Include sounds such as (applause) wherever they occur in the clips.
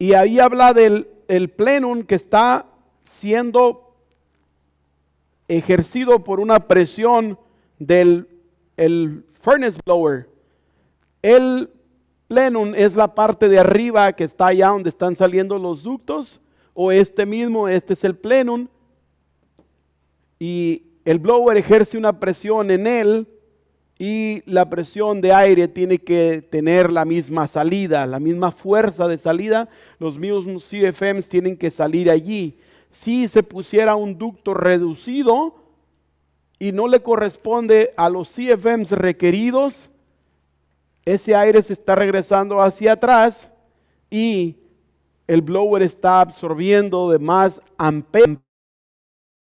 Y ahí habla del plenum que está siendo ejercido por una presión del furnace blower. El plenum es la parte de arriba que está allá donde están saliendo los ductos, o este mismo, este es el plenum. Y el blower ejerce una presión en él y la presión de aire tiene que tener la misma salida, la misma fuerza de salida. Los mismos CFMs tienen que salir allí. Si se pusiera un ducto reducido y no le corresponde a los CFMs requeridos, ese aire se está regresando hacia atrás y el blower está absorbiendo de más amperes,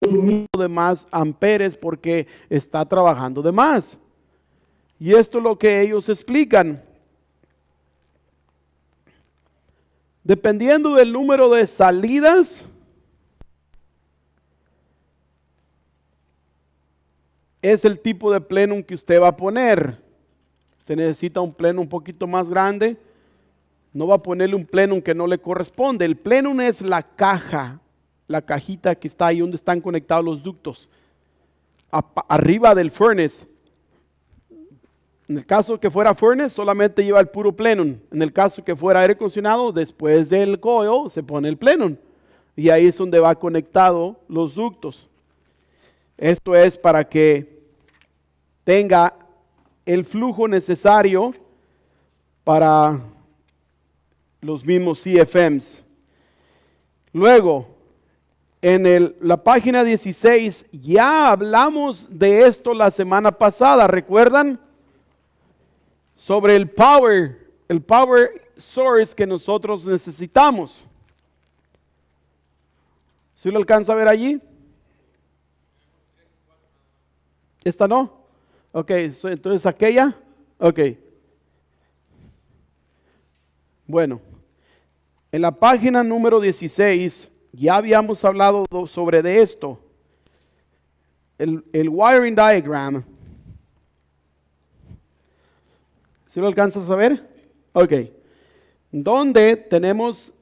de más amperes porque está trabajando de más. Y esto es lo que ellos explican. Dependiendo del número de salidas, es el tipo de plenum que usted va a poner. Usted necesita un plenum un poquito más grande. No va a ponerle un plenum que no le corresponde. El plenum es la caja, la cajita que está ahí donde están conectados los ductos. Arriba del furnace en el caso que fuera furnace, solamente lleva el puro plenum. En el caso que fuera aire acondicionado, después del coil se pone el plenum. Y ahí es donde va conectado los ductos. Esto es para que tenga el flujo necesario para los mismos CFMs. Luego, en la página 16 ya hablamos de esto la semana pasada, ¿recuerdan? sobre el power, el power source que nosotros necesitamos. ¿Si ¿Sí lo alcanza a ver allí? ¿Esta no? Ok, entonces aquella. Ok. Bueno, en la página número 16 ya habíamos hablado sobre de esto. El, el wiring diagram Si lo alcanzas a ver? Ok. Donde tenemos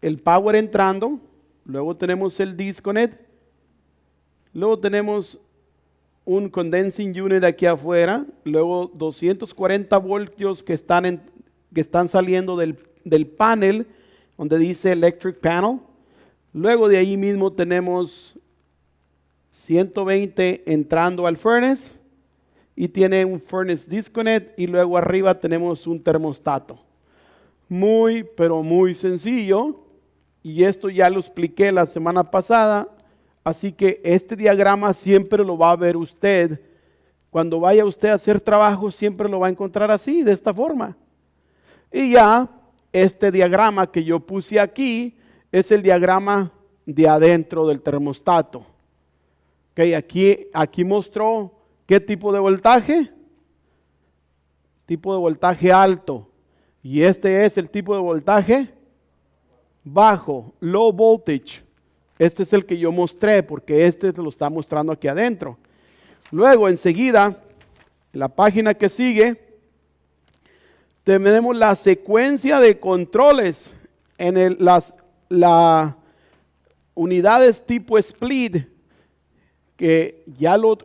el power entrando, luego tenemos el disconnect, luego tenemos un condensing unit aquí afuera, luego 240 voltios que están, que están saliendo del, del panel donde dice electric panel, luego de ahí mismo tenemos 120 entrando al furnace, y tiene un furnace disconnect y luego arriba tenemos un termostato. Muy, pero muy sencillo. Y esto ya lo expliqué la semana pasada. Así que este diagrama siempre lo va a ver usted. Cuando vaya usted a hacer trabajo, siempre lo va a encontrar así, de esta forma. Y ya este diagrama que yo puse aquí es el diagrama de adentro del termostato. Okay, aquí, aquí mostró ¿Qué tipo de voltaje? Tipo de voltaje alto. Y este es el tipo de voltaje bajo, low voltage. Este es el que yo mostré porque este lo está mostrando aquí adentro. Luego, enseguida, en la página que sigue, tenemos la secuencia de controles en las unidades tipo split, que ya lo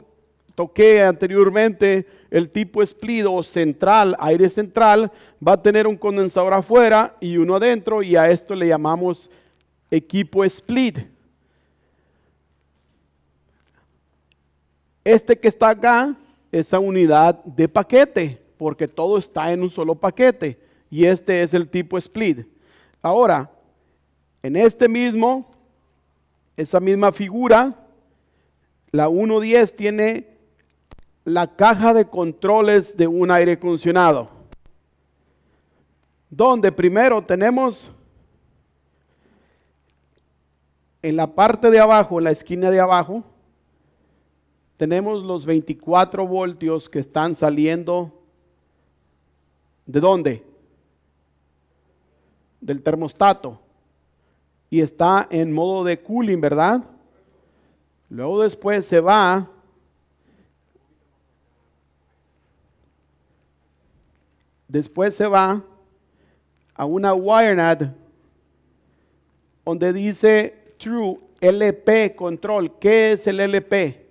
toqué anteriormente, el tipo split o central, aire central, va a tener un condensador afuera y uno adentro y a esto le llamamos equipo split. Este que está acá, esa unidad de paquete, porque todo está en un solo paquete y este es el tipo split. Ahora, en este mismo, esa misma figura, la 1.10 tiene la caja de controles de un aire acondicionado. Donde primero tenemos en la parte de abajo, en la esquina de abajo, tenemos los 24 voltios que están saliendo de dónde? Del termostato. Y está en modo de cooling, ¿verdad? Luego después se va Después se va a una WireNet donde dice True LP Control. ¿Qué es el LP?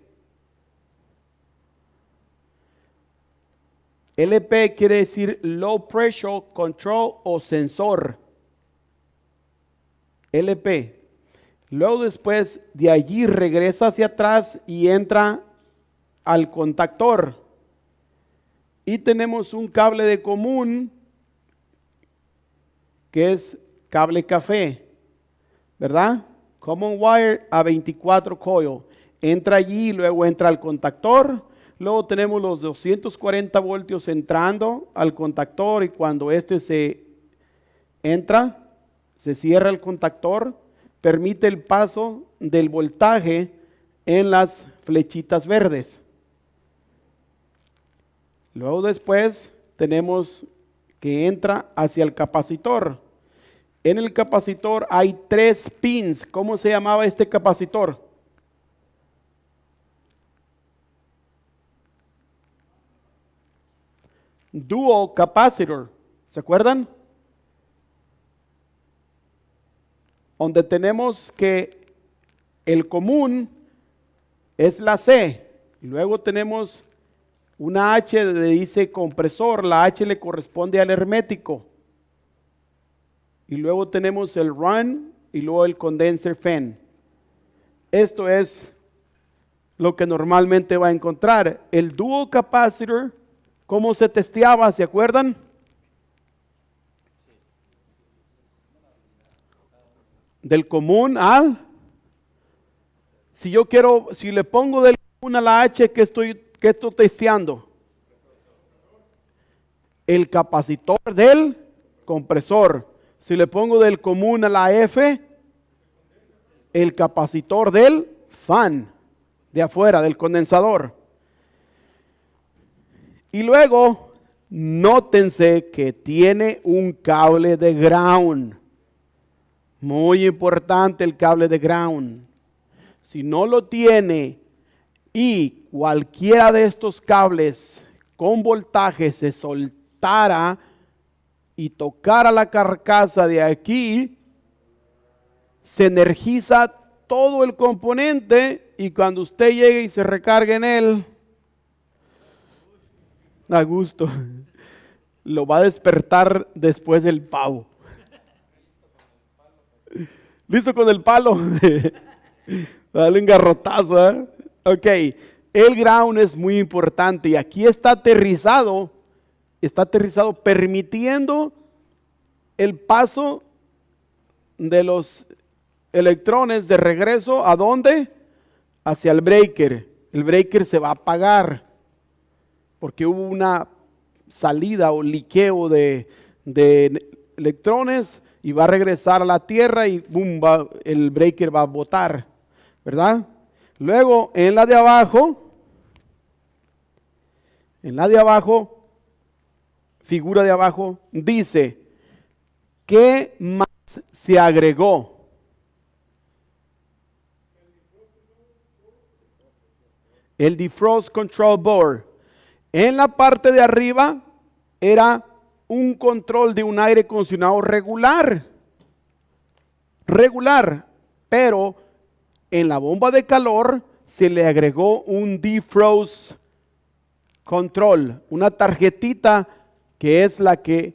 LP quiere decir Low Pressure Control o sensor. LP. Luego después de allí regresa hacia atrás y entra al contactor. Y tenemos un cable de común que es cable café, ¿verdad? Common wire a 24 coil. Entra allí, luego entra al contactor. Luego tenemos los 240 voltios entrando al contactor y cuando este se entra, se cierra el contactor, permite el paso del voltaje en las flechitas verdes. Luego después tenemos que entra hacia el capacitor. En el capacitor hay tres pins. ¿Cómo se llamaba este capacitor? Dual capacitor. ¿Se acuerdan? Donde tenemos que el común es la C. luego tenemos una H le dice compresor, la H le corresponde al hermético. Y luego tenemos el run y luego el condenser fan. Esto es lo que normalmente va a encontrar. El dual capacitor, ¿cómo se testeaba? ¿Se acuerdan? Del común al. Si yo quiero, si le pongo del común a la H, que estoy qué estoy testeando? El capacitor del compresor. Si le pongo del común a la F, el capacitor del fan de afuera, del condensador. Y luego, nótense que tiene un cable de ground. Muy importante el cable de ground. Si no lo tiene y cualquiera de estos cables con voltaje se soltara y tocara la carcasa de aquí, se energiza todo el componente y cuando usted llegue y se recargue en él, a gusto, (laughs) lo va a despertar después del pavo. (laughs) Listo con el palo. (laughs) Dale un garrotazo. ¿eh? Ok. El ground es muy importante y aquí está aterrizado, está aterrizado permitiendo el paso de los electrones de regreso a dónde? Hacia el breaker. El breaker se va a apagar porque hubo una salida o liqueo de, electrones y va a regresar a la tierra y ¡bum! el breaker va a botar, ¿verdad? Luego en la de abajo en la de abajo, figura de abajo, dice, ¿qué más se agregó? El defrost control board. En la parte de arriba era un control de un aire acondicionado regular. Regular, pero en la bomba de calor se le agregó un defrost control, una tarjetita que es la que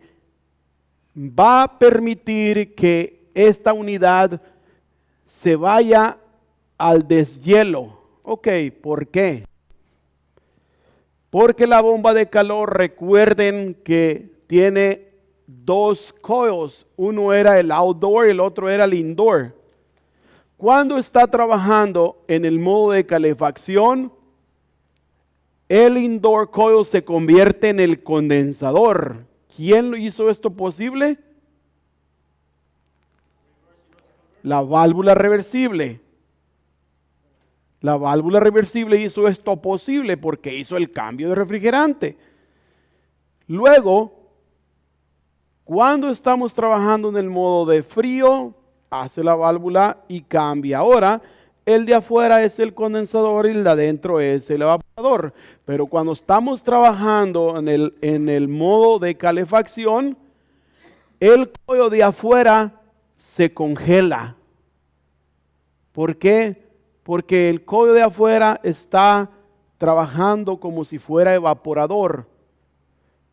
va a permitir que esta unidad se vaya al deshielo. Ok, ¿por qué? Porque la bomba de calor, recuerden que tiene dos coils. Uno era el outdoor y el otro era el indoor. Cuando está trabajando en el modo de calefacción, el indoor coil se convierte en el condensador. ¿Quién hizo esto posible? La válvula reversible. La válvula reversible hizo esto posible porque hizo el cambio de refrigerante. Luego, cuando estamos trabajando en el modo de frío, hace la válvula y cambia. Ahora, el de afuera es el condensador y el de adentro es el, pero cuando estamos trabajando en el, en el modo de calefacción, el cuello de afuera se congela. ¿Por qué? Porque el cuello de afuera está trabajando como si fuera evaporador.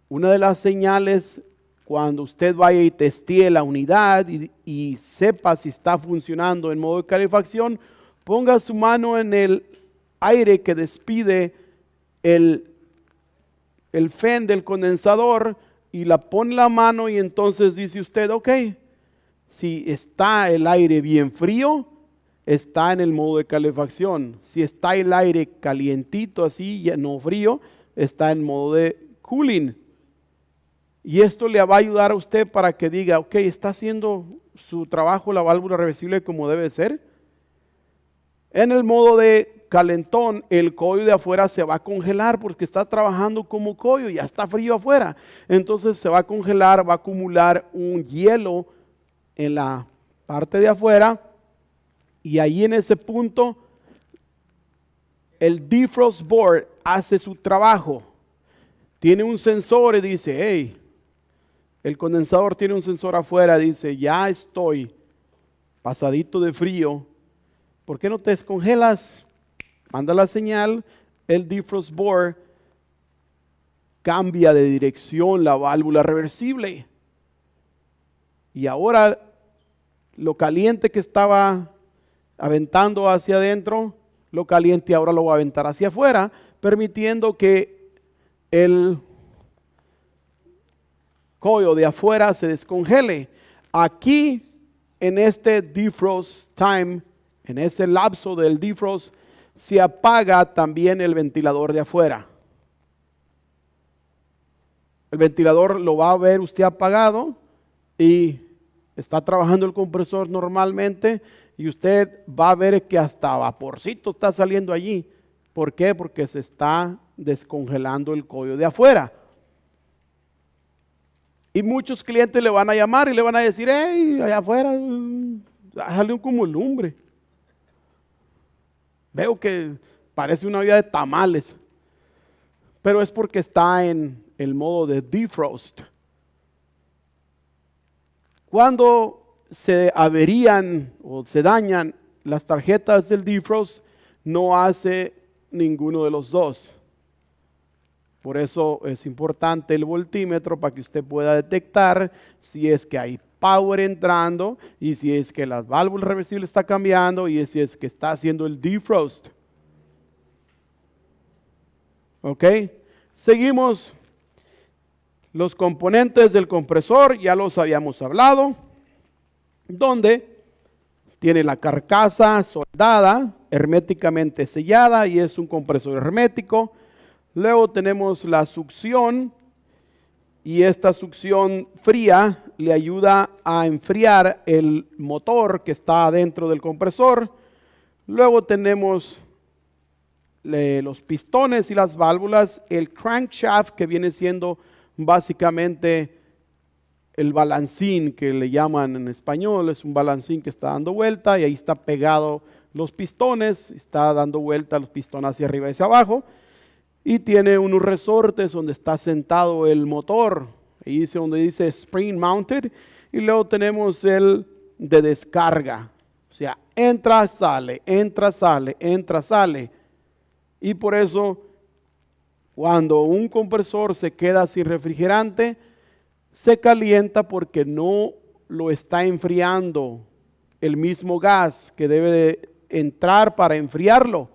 Una de las señales cuando usted vaya y testee la unidad y sepa si está funcionando en modo de calefacción, ponga su mano en el aire que despide el, el del condensador y la pone la mano y entonces dice usted, ok, si está el aire bien frío, está en el modo de calefacción. Si está el aire calientito así, no frío, está en modo de cooling. Y esto le va a ayudar a usted para que diga, ok, está haciendo su trabajo la válvula reversible como debe ser. En el modo de calentón, el collo de afuera se va a congelar porque está trabajando como collo, ya está frío afuera. Entonces se va a congelar, va a acumular un hielo en la parte de afuera y ahí en ese punto el defrost board hace su trabajo. Tiene un sensor y dice, hey, el condensador tiene un sensor afuera, dice, ya estoy pasadito de frío, ¿por qué no te descongelas? manda la señal, el defrost board cambia de dirección la válvula reversible. Y ahora lo caliente que estaba aventando hacia adentro, lo caliente ahora lo va a aventar hacia afuera, permitiendo que el coyo de afuera se descongele. Aquí, en este defrost time, en ese lapso del defrost, se apaga también el ventilador de afuera. El ventilador lo va a ver usted apagado y está trabajando el compresor normalmente y usted va a ver que hasta vaporcito está saliendo allí. ¿Por qué? Porque se está descongelando el cuello de afuera. Y muchos clientes le van a llamar y le van a decir, hey, allá afuera, mm, sale un como lumbre veo que parece una vida de tamales, pero es porque está en el modo de defrost. Cuando se averían o se dañan las tarjetas del defrost, no hace ninguno de los dos. Por eso es importante el voltímetro para que usted pueda detectar si es que hay power entrando y si es que la válvula reversible está cambiando y si es que está haciendo el defrost. ¿Ok? Seguimos. Los componentes del compresor ya los habíamos hablado, donde tiene la carcasa soldada, herméticamente sellada y es un compresor hermético. Luego tenemos la succión y esta succión fría le ayuda a enfriar el motor que está adentro del compresor. Luego tenemos los pistones y las válvulas, el crankshaft que viene siendo básicamente el balancín que le llaman en español, es un balancín que está dando vuelta y ahí está pegado los pistones, está dando vuelta los pistones hacia arriba y hacia abajo y tiene unos resortes donde está sentado el motor Ahí dice donde dice Spring Mounted. Y luego tenemos el de descarga. O sea, entra, sale, entra, sale, entra, sale. Y por eso, cuando un compresor se queda sin refrigerante, se calienta porque no lo está enfriando el mismo gas que debe de entrar para enfriarlo.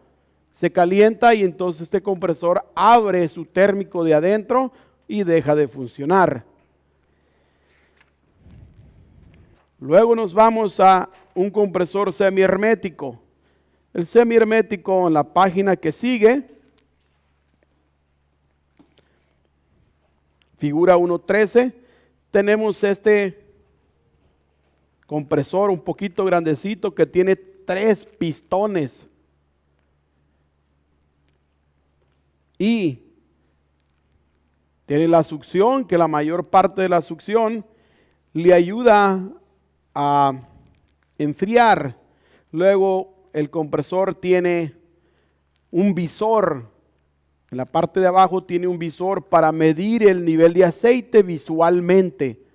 Se calienta y entonces este compresor abre su térmico de adentro y deja de funcionar. Luego nos vamos a un compresor semihermético. El semihermético en la página que sigue figura 1.13, tenemos este compresor un poquito grandecito que tiene tres pistones. Y tiene la succión, que la mayor parte de la succión le ayuda a enfriar. Luego el compresor tiene un visor. En la parte de abajo tiene un visor para medir el nivel de aceite visualmente.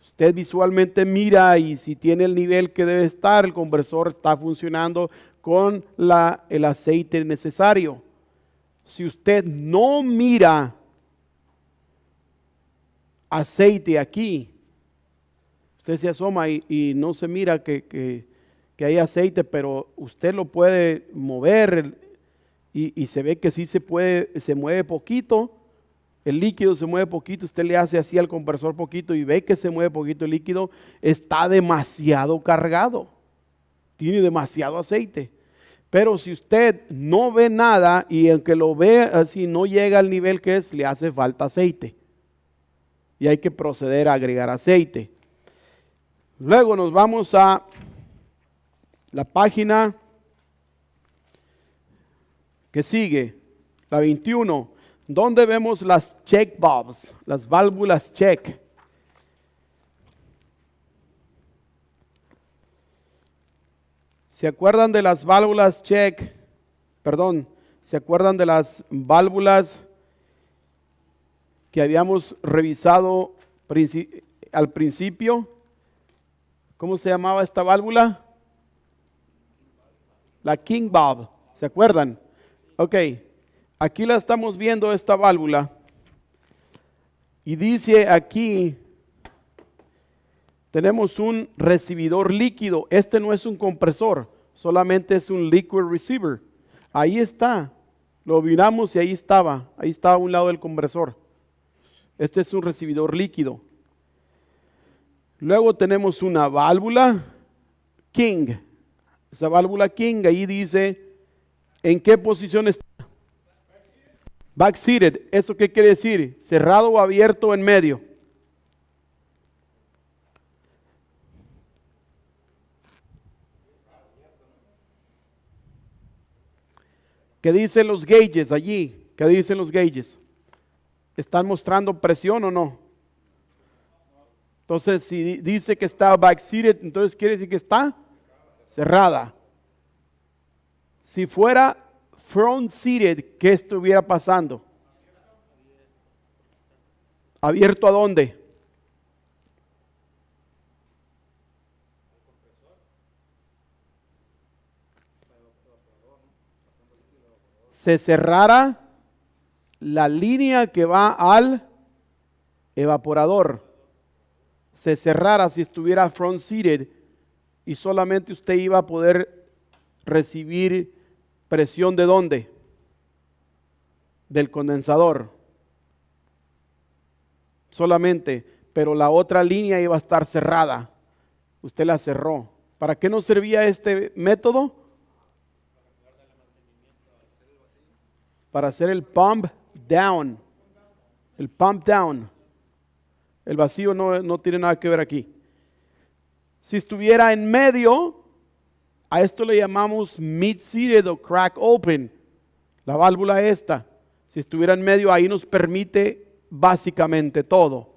Usted visualmente mira y si tiene el nivel que debe estar, el compresor está funcionando con la, el aceite necesario. Si usted no mira aceite aquí, usted se asoma y, no se mira que, hay aceite, pero usted lo puede mover y, se ve que sí se puede, se mueve poquito, el líquido se mueve poquito, usted le hace así al compresor poquito y ve que se mueve poquito el líquido, está demasiado cargado, tiene demasiado aceite. Pero si usted no ve nada y aunque que lo ve así no llega al nivel que es, le hace falta aceite y hay que proceder a agregar aceite. Luego nos vamos a la página que sigue, la 21, donde vemos las check bobs, las válvulas check. ¿Se acuerdan de las válvulas check? Perdón, ¿se acuerdan de las válvulas que habíamos revisado al principio. ¿Cómo se llamaba esta válvula? La King Bob. ¿Se acuerdan? Ok. Aquí la estamos viendo esta válvula. Y dice aquí, tenemos un recibidor líquido. Este no es un compresor, solamente es un liquid receiver. Ahí está. Lo miramos y ahí estaba. Ahí estaba a un lado del compresor. Este es un recibidor líquido. Luego tenemos una válvula King. Esa válvula King ahí dice en qué posición está. Backseated. ¿Eso qué quiere decir? Cerrado o abierto en medio. ¿Qué dicen los gauges allí? ¿Qué dicen los gauges? ¿Están mostrando presión o no? Entonces, si dice que está backseated, entonces quiere decir que está cerrada. Si fuera front seated, ¿qué estuviera pasando? ¿Abierto a dónde? Se cerrara la línea que va al evaporador se cerrara si estuviera front-seated y solamente usted iba a poder recibir presión de dónde? Del condensador. Solamente, pero la otra línea iba a estar cerrada. Usted la cerró. ¿Para qué nos servía este método? Para hacer el pump down. El pump down. El vacío no, tiene nada que ver aquí. Si estuviera en medio, a esto le llamamos mid-seated o crack open. La válvula esta, si estuviera en medio, ahí nos permite básicamente todo.